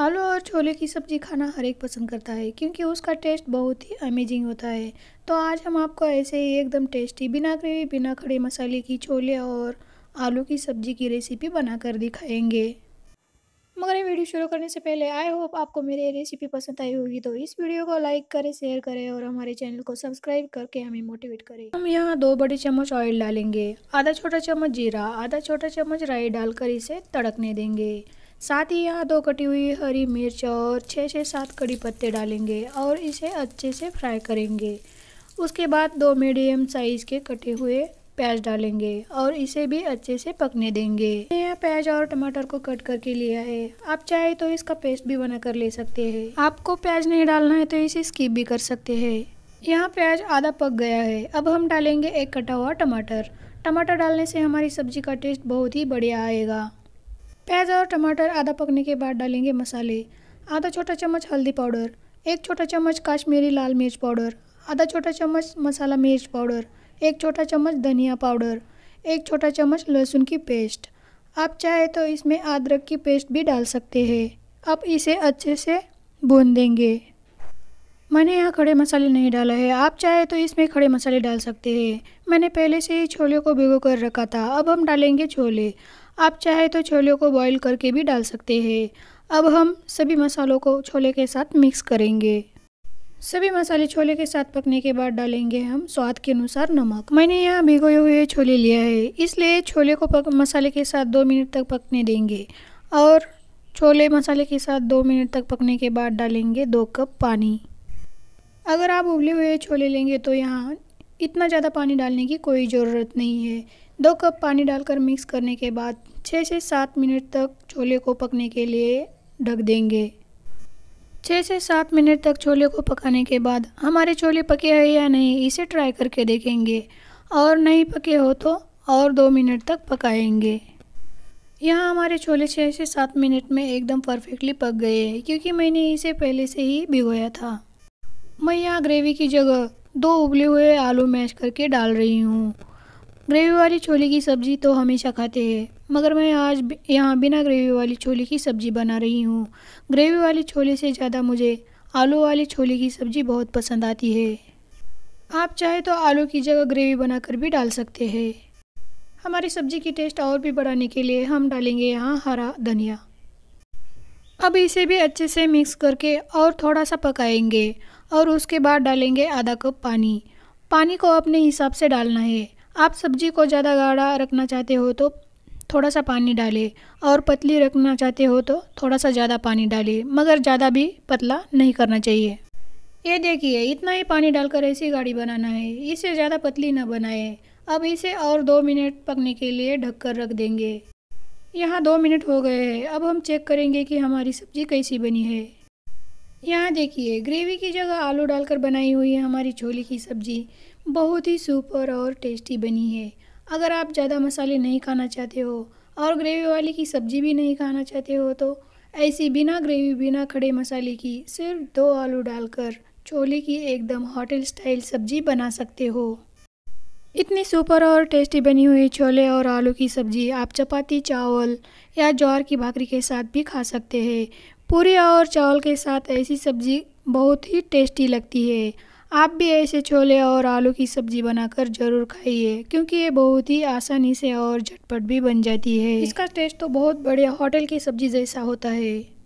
आलू और छोले की सब्ज़ी खाना हर एक पसंद करता है क्योंकि उसका टेस्ट बहुत ही अमेजिंग होता है तो आज हम आपको ऐसे ही एकदम टेस्टी बिना ग्रेवी बिना खड़े मसाले की छोले और आलू की सब्ज़ी की रेसिपी बनाकर दिखाएंगे मगर ये वीडियो शुरू करने से पहले आई होप आपको मेरी रेसिपी पसंद आई होगी तो इस वीडियो को लाइक करें शेयर करें और हमारे चैनल को सब्सक्राइब करके हमें मोटिवेट करें हम यहाँ दो बड़े चम्मच ऑयल डालेंगे आधा छोटा चम्मच जीरा आधा छोटा चम्मच राई डालकर इसे तड़कने देंगे साथ ही यहाँ दो कटी हुई हरी मिर्च और छः से सात कड़ी पत्ते डालेंगे और इसे अच्छे से फ्राई करेंगे उसके बाद दो मीडियम साइज़ के कटे हुए प्याज डालेंगे और इसे भी अच्छे से पकने देंगे यहाँ प्याज और टमाटर को कट करके लिया है आप चाहे तो इसका पेस्ट भी बनाकर ले सकते हैं आपको प्याज नहीं डालना है तो इसे स्किप भी कर सकते हैं यहाँ प्याज आधा पक गया है अब हम डालेंगे एक कटा हुआ टमाटर टमाटर डालने से हमारी सब्जी का टेस्ट बहुत ही बढ़िया आएगा प्याज और टमाटर आधा पकने के बाद डालेंगे मसाले आधा छोटा चम्मच हल्दी पाउडर एक छोटा चम्मच काश्मीरी लाल मिर्च पाउडर आधा छोटा चम्मच मसाला मिर्च पाउडर एक छोटा चम्मच धनिया पाउडर एक छोटा चम्मच लहसुन की पेस्ट आप चाहे तो इसमें अदरक की पेस्ट भी डाल सकते हैं अब इसे अच्छे से भून देंगे मैंने यहाँ खड़े मसाले नहीं डाला है आप चाहे तो इसमें खड़े मसाले डाल सकते हैं मैंने पहले से ही छोले को भिगो कर रखा था अब हम डालेंगे छोले आप चाहे तो छोले को बॉईल करके भी डाल सकते हैं अब हम सभी मसालों को छोले के साथ मिक्स करेंगे सभी मसाले छोले के साथ पकने के बाद डालेंगे हम स्वाद के अनुसार नमक मैंने यहाँ भिगोए हुए छोले लिया है इसलिए छोले को पक मसाले के साथ दो मिनट तक पकने देंगे और छोले मसाले के साथ दो मिनट तक पकने के बाद डालेंगे दो कप पानी अगर आप उबले हुए छोले लेंगे तो यहाँ इतना ज़्यादा पानी डालने की कोई ज़रूरत नहीं है दो कप पानी डालकर मिक्स करने के बाद छः से सात मिनट तक छोले को पकने के लिए ढक देंगे छः से सात मिनट तक छोले को पकाने के बाद हमारे छोले पके हैं या नहीं इसे ट्राई करके देखेंगे और नहीं पके हो तो और दो मिनट तक पकाएंगे यहाँ हमारे छोले छः से सात मिनट में एकदम परफेक्टली पक गए हैं क्योंकि मैंने इसे पहले से ही भिगोया था मैं यहाँ ग्रेवी की जगह दो उबले हुए आलू मैश करके डाल रही हूँ ग्रेवी वाली छोले की सब्ज़ी तो हमेशा खाते हैं मगर मैं आज यहाँ बिना ग्रेवी वाली छोले की सब्ज़ी बना रही हूँ ग्रेवी वाली छोले से ज़्यादा मुझे आलू वाली छोले की सब्ज़ी बहुत पसंद आती है आप चाहे तो आलू की जगह ग्रेवी बनाकर भी डाल सकते हैं हमारी सब्ज़ी की टेस्ट और भी बढ़ाने के लिए हम डालेंगे यहाँ हरा धनिया अब इसे भी अच्छे से मिक्स करके और थोड़ा सा पकाएंगे और उसके बाद डालेंगे आधा कप पानी पानी को अपने हिसाब से डालना है आप सब्जी को ज़्यादा गाढ़ा रखना चाहते हो तो थोड़ा सा पानी डालें और पतली रखना चाहते हो तो थोड़ा सा ज़्यादा पानी डालें मगर ज़्यादा भी पतला नहीं करना चाहिए ये देखिए इतना ही पानी डालकर ऐसी गाढ़ी बनाना है इसे ज़्यादा पतली ना बनाएं अब इसे और दो मिनट पकने के लिए ढककर रख देंगे यहाँ दो मिनट हो गए हैं अब हम चेक करेंगे कि हमारी सब्ज़ी कैसी बनी है यहाँ देखिए ग्रेवी की जगह आलू डालकर बनाई हुई है हमारी छोले की सब्ज़ी बहुत ही सुपर और टेस्टी बनी है अगर आप ज़्यादा मसाले नहीं खाना चाहते हो और ग्रेवी वाली की सब्ज़ी भी नहीं खाना चाहते हो तो ऐसी बिना ग्रेवी बिना खड़े मसाले की सिर्फ दो आलू डालकर छोले की एकदम होटल स्टाइल सब्ज़ी बना सकते हो इतनी सुपर और टेस्टी बनी हुई छोले और आलू की सब्ज़ी आप चपाती चावल या ज्वार की भाकरी के साथ भी खा सकते हैं पूरी और चावल के साथ ऐसी सब्ज़ी बहुत ही टेस्टी लगती है आप भी ऐसे छोले और आलू की सब्ज़ी बनाकर ज़रूर खाइए क्योंकि ये बहुत ही आसानी से और झटपट भी बन जाती है इसका टेस्ट तो बहुत बढ़िया होटल की सब्ज़ी जैसा होता है